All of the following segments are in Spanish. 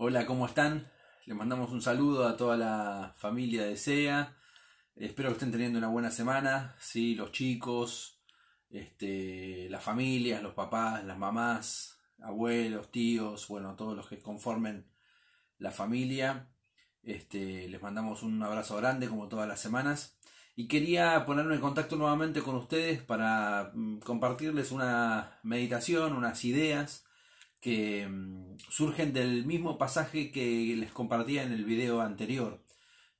Hola, ¿cómo están? Les mandamos un saludo a toda la familia de SEA. Espero que estén teniendo una buena semana, ¿sí? Los chicos, este, las familias, los papás, las mamás, abuelos, tíos, bueno, todos los que conformen la familia. Este, les mandamos un abrazo grande como todas las semanas. Y quería ponerme en contacto nuevamente con ustedes para mm, compartirles una meditación, unas ideas que mm, surgen del mismo pasaje que les compartía en el video anterior.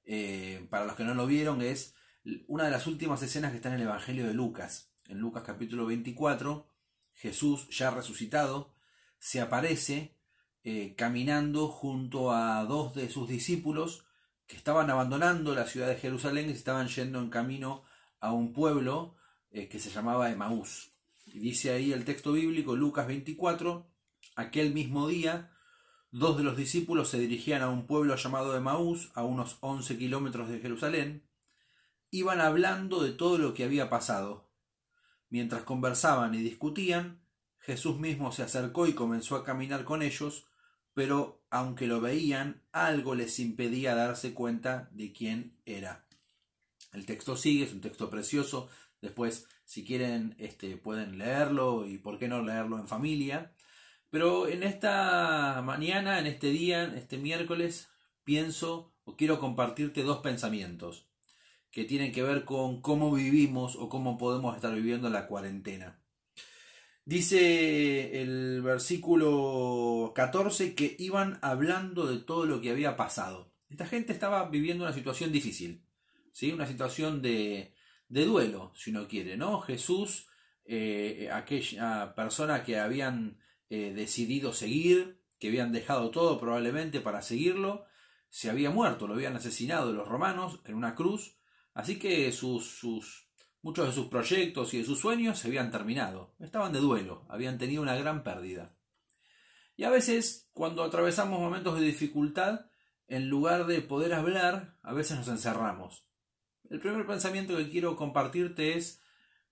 Eh, para los que no lo vieron, es una de las últimas escenas que está en el Evangelio de Lucas. En Lucas capítulo 24, Jesús, ya resucitado, se aparece eh, caminando junto a dos de sus discípulos que estaban abandonando la ciudad de Jerusalén y estaban yendo en camino a un pueblo eh, que se llamaba Emaús. Y dice ahí el texto bíblico, Lucas 24, Aquel mismo día, dos de los discípulos se dirigían a un pueblo llamado Emaús, a unos once kilómetros de Jerusalén. Iban hablando de todo lo que había pasado. Mientras conversaban y discutían, Jesús mismo se acercó y comenzó a caminar con ellos, pero aunque lo veían, algo les impedía darse cuenta de quién era. El texto sigue, es un texto precioso. Después, si quieren, este, pueden leerlo y por qué no leerlo en familia. Pero en esta mañana, en este día, en este miércoles, pienso o quiero compartirte dos pensamientos que tienen que ver con cómo vivimos o cómo podemos estar viviendo la cuarentena. Dice el versículo 14 que iban hablando de todo lo que había pasado. Esta gente estaba viviendo una situación difícil, ¿sí? una situación de, de duelo, si uno quiere, ¿no? Jesús, eh, aquella persona que habían eh, decidido seguir, que habían dejado todo probablemente para seguirlo, se había muerto, lo habían asesinado los romanos en una cruz, así que sus, muchos de sus proyectos y de sus sueños se habían terminado, estaban de duelo, habían tenido una gran pérdida. Y a veces, cuando atravesamos momentos de dificultad, en lugar de poder hablar, a veces nos encerramos. El primer pensamiento que quiero compartirte es,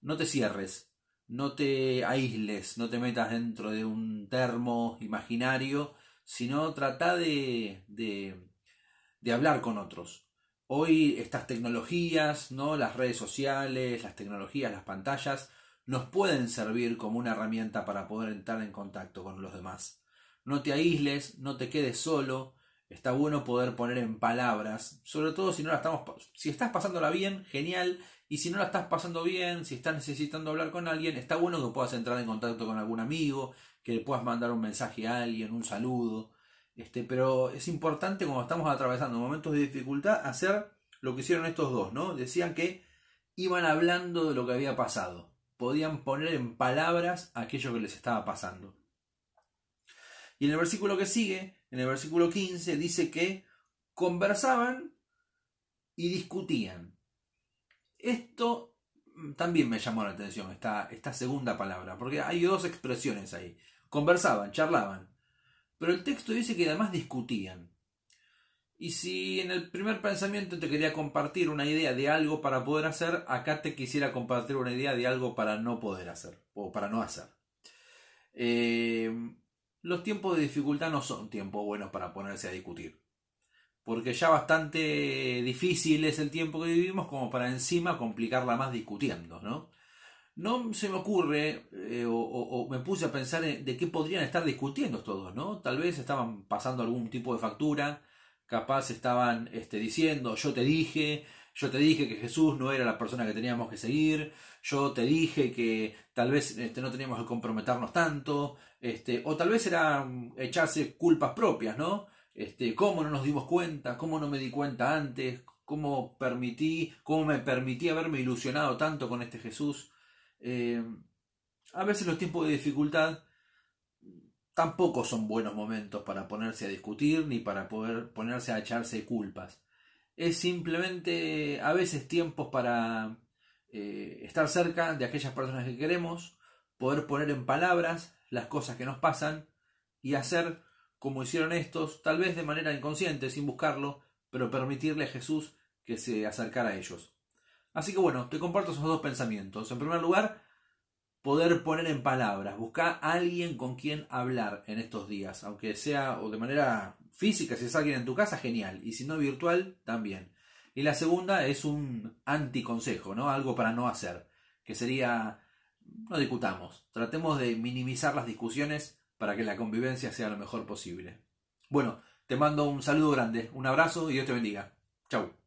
no te cierres, no te aísles, no te metas dentro de un termo imaginario, sino trata de, de, hablar con otros. Hoy estas tecnologías, ¿no? las redes sociales, las tecnologías, las pantallas, nos pueden servir como una herramienta para poder entrar en contacto con los demás. No te aísles, no te quedes solo, Está bueno poder poner en palabras, sobre todo si no la estamos si estás pasándola bien, genial, y si no la estás pasando bien, si estás necesitando hablar con alguien, está bueno que puedas entrar en contacto con algún amigo, que le puedas mandar un mensaje a alguien, un saludo. Este, pero es importante cuando estamos atravesando momentos de dificultad hacer lo que hicieron estos dos, ¿no? Decían que iban hablando de lo que había pasado, podían poner en palabras aquello que les estaba pasando. Y en el versículo que sigue, en el versículo 15, dice que conversaban y discutían. Esto también me llamó la atención, esta, esta segunda palabra, porque hay dos expresiones ahí. Conversaban, charlaban. Pero el texto dice que además discutían. Y si en el primer pensamiento te quería compartir una idea de algo para poder hacer, acá te quisiera compartir una idea de algo para no poder hacer o para no hacer. Eh, los tiempos de dificultad no son tiempos buenos para ponerse a discutir. Porque ya bastante difícil es el tiempo que vivimos como para encima complicarla más discutiendo, ¿no? No se me ocurre, eh, o, me puse a pensar de qué podrían estar discutiendo todos, ¿no? Tal vez estaban pasando algún tipo de factura, capaz estaban este, diciendo, yo te dije, yo te dije que Jesús no era la persona que teníamos que seguir. Yo te dije que tal vez este, no teníamos que comprometernos tanto. Este, o tal vez era mm, echarse culpas propias, ¿no? Este, ¿Cómo no nos dimos cuenta? ¿Cómo no me di cuenta antes? ¿Cómo permití? ¿Cómo me permití haberme ilusionado tanto con este Jesús? Eh, a veces los tiempos de dificultad tampoco son buenos momentos para ponerse a discutir ni para poder ponerse a echarse culpas es simplemente a veces tiempos para eh, estar cerca de aquellas personas que queremos, poder poner en palabras las cosas que nos pasan y hacer como hicieron estos, tal vez de manera inconsciente, sin buscarlo, pero permitirle a Jesús que se acercara a ellos. Así que bueno, te comparto esos dos pensamientos. En primer lugar, poder poner en palabras, buscar a alguien con quien hablar en estos días, aunque sea o de manera física, si es alguien en tu casa, genial. Y si no virtual, también. Y la segunda es un anticonsejo, ¿no? Algo para no hacer. Que sería, no discutamos. Tratemos de minimizar las discusiones para que la convivencia sea lo mejor posible. Bueno, te mando un saludo grande, un abrazo y Dios te bendiga. Chau.